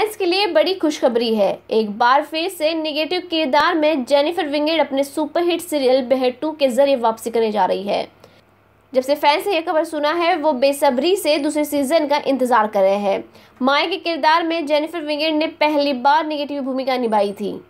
fans के लिए बड़ी खुशखबरी है एक बार फिर से निगेटिव किरदार में जेनिफर विंगेड अपने सुपरहिट सीरियल बेहर टू के जरिए वापसी करने जा रही है जब से फैंस ने यह खबर सुना है वो बेसब्री से दूसरे सीजन का इंतजार कर रहे हैं माया के किरदार में जेनिफर विंगेड ने पहली बार निगेटिव भूमिका निभाई थी